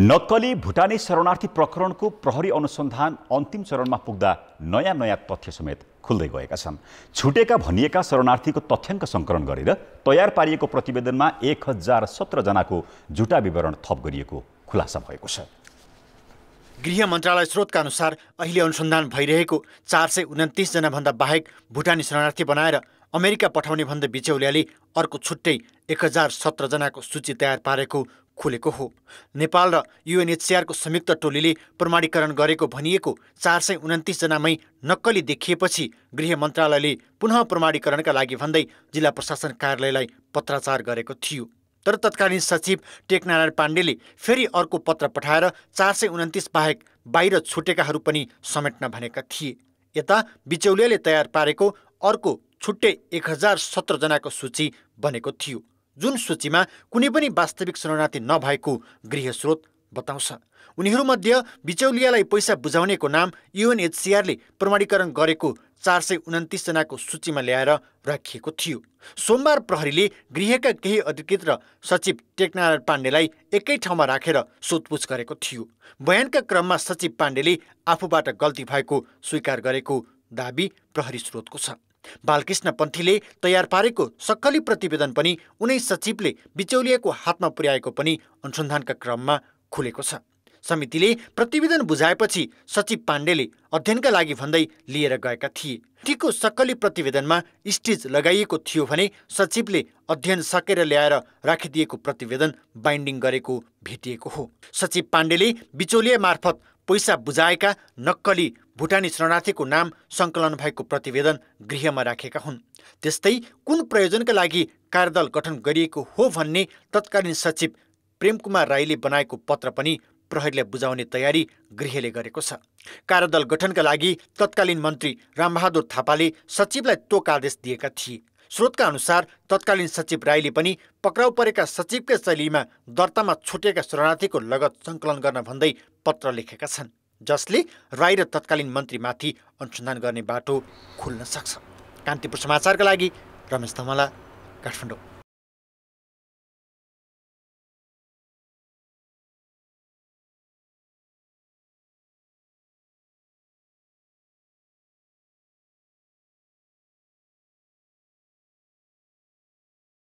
नक्कली भुटानी शरणार्थी प्रकरणको प्रहरी अनुसन्धान अन्तिम चरणमा पुग्दा नयाँ नयाँ तथ्य समेत खुल्दै गएका छन् छुटेका भनिएका शरणार्थीको तथ्याङ्क सङ्कलन गरेर तयार पारिएको प्रतिवेदनमा एक हजार सत्रजनाको झुटा विवरण थप गरिएको खुलासा भएको छ गृह मन्त्रालय स्रोतका अनुसार अहिले अनुसन्धान भइरहेको चार सय उन्तिसजनाभन्दा बाहेक भुटानी शरणार्थी बनाएर अमेरिका पठाउने भन्दा बिचौलियाले अर्को छुट्टै एक हजार सत्रजनाको सूची तयार पारेको खोलेको हो नेपाल र युएनएचसिआरको संयुक्त टोलीले प्रमाणीकरण गरेको भनिएको चार सय उन्तिसजनामै नक्कली देखिएपछि गृह मन्त्रालयले पुनः प्रमाणीकरणका लागि भन्दै जिल्ला प्रशासन कार्यालयलाई पत्राचार गरेको थियो तर तत्कालीन सचिव टेकनारायण पाण्डेले फेरि अर्को पत्र पठाएर चार सय उन्तिस बाहेक बाहिर छुटेकाहरू पनि समेट्न भनेका थिए यता बिचौलियाले तयार पारेको अर्को छुट्टै एक हजार सत्रजनाको सूची बनेको थियो जुन सूचीमा कुनै पनि वास्तविक शरणार्थी नभएको गृह स्रोत बताउँछ उनीहरूमध्ये बिचौलियालाई पैसा बुझाउनेको नाम युएनएचसिआरले प्रमाणीकरण गरेको चार सय उन्तिसजनाको सूचीमा ल्याएर राखिएको थियो सोमबार प्रहरीले गृहका केही अधिकृत र सचिव टेकनारायण पाण्डेलाई एकै ठाउँमा राखेर रा सोधपुछ गरेको थियो बयानका क्रममा सचिव पाण्डेले आफूबाट गल्ती भएको स्वीकार गरेको दावी प्रहरी स्रोतको छ बालकृष्ण पन्थीले तयार पारेको सक्कली प्रतिवेदन पनि उनै सचिवले बिचौलियाको हातमा पुर्याएको पनि अनुसन्धानका क्रममा खुलेको छ समितिले प्रतिवेदन बुझाएपछि सचिव पाण्डेले अध्ययनका लागि भन्दै लिएर गएका थिए ठिकको सक्कली प्रतिवेदनमा स्टिज लगाइएको थियो भने सचिवले अध्ययन सकेर ल्याएर राखिदिएको प्रतिवेदन बाइन्डिङ गरेको भेटिएको हो सचिव पाण्डेले बिचौलिया मार्फत पैसा बुझाएका नक्कली भुटानी शरणार्थीको नाम सङ्कलन भएको प्रतिवेदन गृहमा राखेका हुन् त्यस्तै कुन प्रयोजनका लागि कार्यदल गठन गरिएको हो भन्ने तत्कालीन सचिव प्रेमकुमार राईले बनाएको पत्र पनि प्रहरीले बुझाउने तयारी गृहले गरेको छ कार्यदल गठनका लागि तत्कालीन मन्त्री रामबहादुर थापाले सचिवलाई तोक आदेश दिएका थिए स्रोतका अनुसार तत्कालीन सचिव राईले पनि पक्राउ परेका सचिवकै शैलीमा दर्तामा छुटेका शरणार्थीको लगत सङ्कलन गर्न भन्दै पत्र लेखेका छन् जसले राई र तत्कालीन मन्त्रीमाथि अनुसन्धान गर्ने बाटो खुल्न सक्छ कान्तिपुर समाचारका लागि रमेश धमला काठमाडौँ